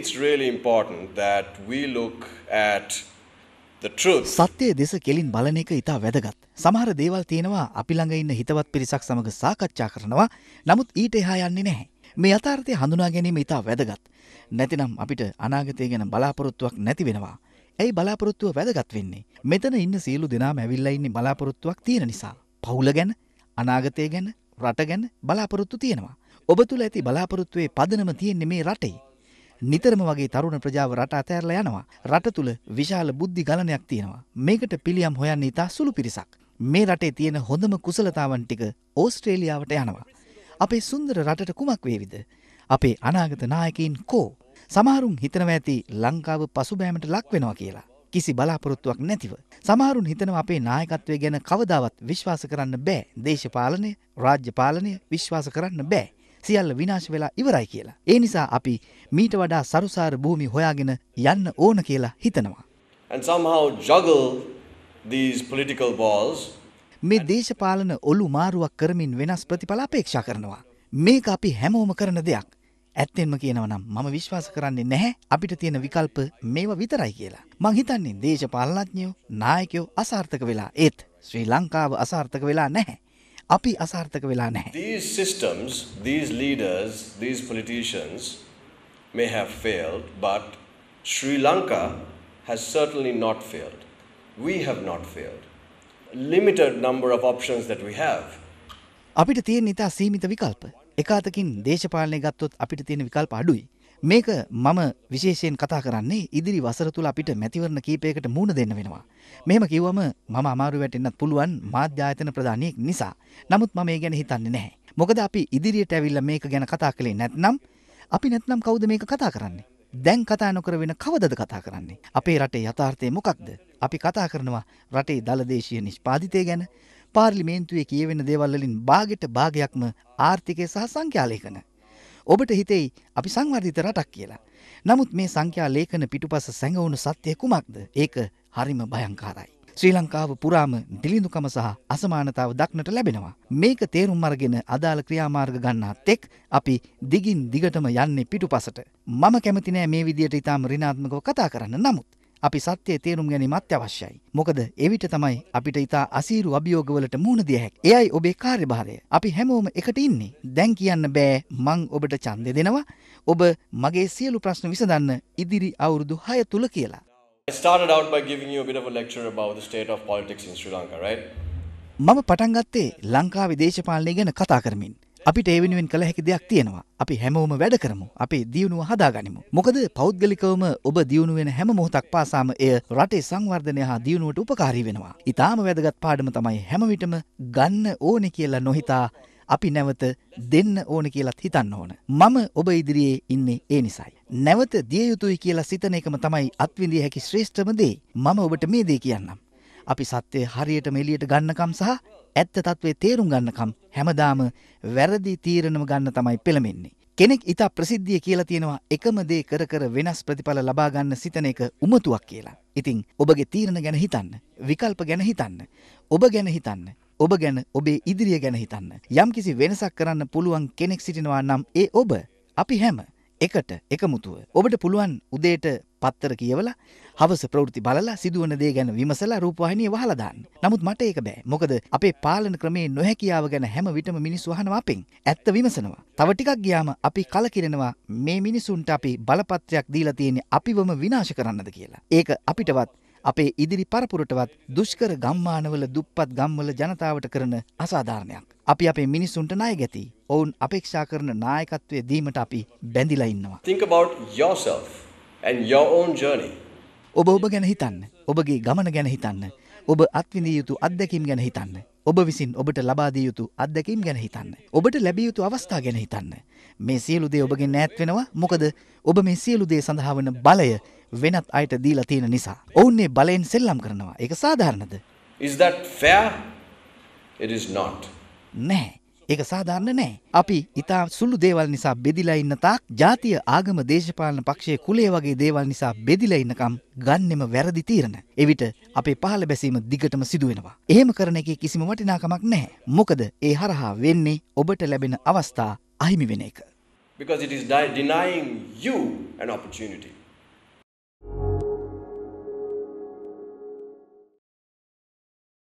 it's really important that we look at සත්‍යය දෙස කෙලින් බලන එක ඉතා වැදගත්. සමහර දේවල් තියෙනවා අපි ළඟ ඉන්න හිතවත් පිරිසක් සමඟ සාකච්ඡා කරනවා නමුත් ඊට එහා යන්නේ නැහැ. මේ අතාර්ථය හඳුනා ගැනීම ඉතා වැදගත්. නැතිනම් අපිට අනාගතය ගැන බලාපොරොත්තුවක් නැති වෙනවා. ඇයි බලාපොරොත්තුව වැදගත් වෙන්නේ. මෙතන ඉන්න සියලු දෙනාම ඇවිල්ලඉන්න බලාපොරොත්තුවක් තියෙන නිසා. පවුල ගැන අනාගතය ගැන රට ගැන බලාපොරොත්තු තියෙනවා. ඔබ තුළ ඇති බලාපොරොත්තුවේ පදනම තියෙන්නේ මේ රටේ. නිතරම වගේ තරුණ ප්‍රජාව රට අතෑරලා යනවා. රට තුල විශාල බුද්ධි ගලනයක් තියෙනවා. මේකට පිළියම් හොයන්න ඉතා සුළු පිරිසක්. මේ රටේ තියෙන හොඳම කුසලතාවන් ටික ඕස්ට්‍රේලියාවට යනවා. අපේ සුන්දර රටට කුමක් වේවිද? අපේ අනාගත නායකයින් කෝ? සමහරුන් හිතනවා ඇති ලංකාව පසුබෑමට ලක් වෙනවා කියලා. කිසි බලාපොරොත්තුවක් නැතිව. සමහරුන් හිතනවා අපේ නායකත්වය ගැන කවදාවත් විශ්වාස කරන්න බෑ. දේශපාලනය, රාජ්‍ය පාලනය විශ්වාස කරන්න බෑ. සියල්ල විනාශ වෙලා ඉවරයි කියලා. ඒ නිසා අපි මීට වඩා සරුසාර භූමි හොයාගෙන යන්න ඕන කියලා හිතනවා. And somehow juggle these political balls මේ දේශපාලන ඔලු මාරුවක් කරමින් වෙනස් ප්‍රතිඵල අපේක්ෂා කරනවා. මේක අපි හැමෝම කරන දෙයක්. ඇත්තෙන්ම කියනවනම් මම විශ්වාස කරන්නේ නැහැ අපිට තියෙන විකල්ප මේව විතරයි කියලා. මං හිතන්නේ දේශපාලනඥයෝ නායකයෝ අසාර්ථක වෙලා ඒත් ශ්‍රී ලංකාව අසාර්ථක වෙලා නැහැ. අපි අසාර්ථක වෙලා නැහැ. These systems, these leaders, these politicians may have failed, but Sri Lanka has certainly not failed. We have not failed. Limited number of options that we have. අපිට තියෙන ඉතා සීමිත විකල්ප. එක අතකින් දේශපාලනය ගත්තොත් අපිට තියෙන විකල්ප අඩුයි. මේක මම විශේෂයෙන් කතා කරන්නේ ඉදිරි වසර තුළ අපිට මැතිවරණ කීපයකට මුණ දෙන්න වෙනවා. මෙහෙම කිව්වම මම අමාරු වැටෙන්නත් පුළුවන් මාධ්‍ය ආයතන ප්‍රධානියෙක් නිසා. නමුත් මම මේ ගැන හිතන්නේ නැහැ. මොකද අපි ඉදිරියට ඇවිල්ලා මේක ගැන කතා කළේ නැත්නම් අපි නැත්නම් කවුද මේක කතා කරන්නේ? දැන් කතා නොකර වෙන කවදද කතා කරන්නේ? අපේ රටේ යථාර්ථය මොකක්ද? අපි කතා කරනවා රටේ දලදේශීය නිෂ්පාදිතය ගැන, පාර්ලිමේන්තුවේ කියවෙන දේවල් වලින් භාගයට භාගයක්ම ආර්ථිකය සහ සංඛ්‍යාලේඛන ඔබට හිතෙයි අපි සංවර්ධිත රටක් කියලා. නමුත් මේ සංඛ්‍යා ලේඛන පිටුපස සැඟවුණු සත්‍යය කුමක්ද? ඒක හරිම භයංකාරයි. ශ්‍රී ලංකාව පුරාම දිලිඳුකම සහ අසමානතාව දක්නට ලැබෙනවා. මේක තේරුම් අරගෙන අදාළ ක්‍රියාමාර්ග ගන්නා තෙක් අපි දිගින් දිගටම යන්නේ පිටුපසට. මම කැමති නෑ මේ විදියට ඊටාම් ඍණාත්මකව කතා කරන්න. නමුත් අපි සත්‍යය තේරුම් ගැනීමත් අවශ්‍යයි. මොකද එවිට තමයි අපිට ඉතා අසීරු අභියෝගවලට මුහුණ දිය හැකි. එයයි ඔබේ කාර්යභාරය. අපි හැමෝම එකට ඉන්නේ. දැන් කියන්න බෑ මං ඔබට ඡන්දය දෙනවා. ඔබ මගේ සියලු ප්‍රශ්න විසඳන්න ඉදිරි අවුරුදු 6 තුල කියලා. I started out by giving you a bit of a lecture about the state of politics in Sri Lanka, right? මම පටන් ගත්තේ ලංකාවේ දේශපාලනය ගැන කතා කරමින්. අපිට ඒ වෙනුවෙන් කළ හැකි දෙයක් තියෙනවා. අපි හැමෝම වැඩ කරමු. අපේ දියුණුව හදාගනිමු. මොකද පෞද්ගලිකවම ඔබ දියුණු වෙන හැම මොහොතක් පාසාම එය රටේ සංවර්ධනය හා දියුණුවට උපකාරී වෙනවා. ඊටාම වැදගත් පාඩම තමයි හැම විටම ගන්න ඕනේ කියලා නොහිතා අපි නැවත දෙන්න ඕන කියලත් හිතන්න ඕන. මම ඔබ ඉදිරියේ ඉන්නේ ඒ නිසයි. නැවත දිය යුතුයි කියලා සිතන එකම තමයි අත්විඳිය හැකි ශ්‍රේෂ්ඨම දේ. මම ඔබට මේ දේ කියන්නම්. අපි සත්‍යය හරියටම එළියට ගන්නකම් සහ ඇත්ත తත්වේ තේරුම් ගන්නකම් හැමදාම වැරදි තීරණම ගන්න තමයි පෙළඹෙන්නේ. කෙනෙක් ඉතා ප්‍රසිද්ධිය කියලා තියෙනවා එකම දේ කර කර වෙනස් ප්‍රතිඵල ලබා ගන්න සිතන එක උමතුවක් කියලා. ඉතින් ඔබගේ තීරණ ගැන හිතන්න, විකල්ප ගැන හිතන්න, ඔබ ගැන හිතන්න, ඔබ ගැන ඔබේ ඉදිරිය ගැන හිතන්න. යම්කිසි වෙනසක් කරන්න පුළුවන් කෙනෙක් සිටිනවා නම් ඒ ඔබ අපි හැම එකට එකමුතුව. ඔබට පුළුවන් උදේට පත්තර කියවලා හවස ප්‍රවෘත්ති බලලා සිදුවන දේ ගැන විමසලා රූපවාහිනිය වහලා දාන්න. නමුත් මට ඒක බෑ. මොකද අපේ පාලන ක්‍රමේ නොහැකියාව ගැන හැම විටම මිනිස්සු අහනවා අපෙන්. ඇත්ත විමසනවා. තව ටිකක් ගියාම අපි කලකිරෙනවා මේ මිනිසුන්ට අපි බලපත්‍රයක් දීලා තියෙන්නේ අපිවම විනාශ කරන්නද කියලා. ඒක අපිටවත් අපේ ඉදිරි පරපුරටවත් දුෂ්කර ගම්මානවල දුප්පත් ගම්වල ජනතාවට කරන අසාධාරණයක්. අපි අපේ මිනිස්සුන්ට ණය ගැති. ඔවුන් අපේක්ෂා කරන නායකත්වය දීමට අපි බැඳිලා ඉන්නවා. Think about yourself. and your own journey. ඔබ ඔබ ගැන හිතන්න. ඔබගේ ගමන ගැන හිතන්න. ඔබ අත්විඳිය යුතු අත්දැකීම් ගැන හිතන්න. ඔබ විසින් ඔබට ලබා දිය යුතු අත්දැකීම් ගැන හිතන්න. ඔබට ලැබිය යුතු අවස්ථා ගැන හිතන්න. මේ සියලු දේ ඔබගෙන් ඈත් වෙනවා. මොකද ඔබ මේ සියලු දේ සඳහා වන බලය වෙනත් අයට දීලා තියෙන නිසා. ඔවුන්නේ බලයෙන් සෙල්ලම් කරනවා. ඒක සාධාරණද? Is that fair? It is not. නැහැ. ඒක සාධාරණ නෑ. අපි ඉතා සුළු දේවල් නිසා බෙදිලා ඉන්න තාක් ජාතිය ආගම දේශපාලන පක්ෂයේ කුලේ වගේ දේවල් නිසා බෙදිලා ඉන්නකම් ගන්නෙම වැරදි තීරණ. එවිට අපේ පහළ බැසීම දිගටම සිදුවෙනවා. එහෙම කරන එකේ කිසිම වටිනාකමක් නැහැ. මොකද ඒ හරහා වෙන්නේ ඔබට ලැබෙන අවස්ථා අහිමි වෙන එක. Because it is denying you an opportunity.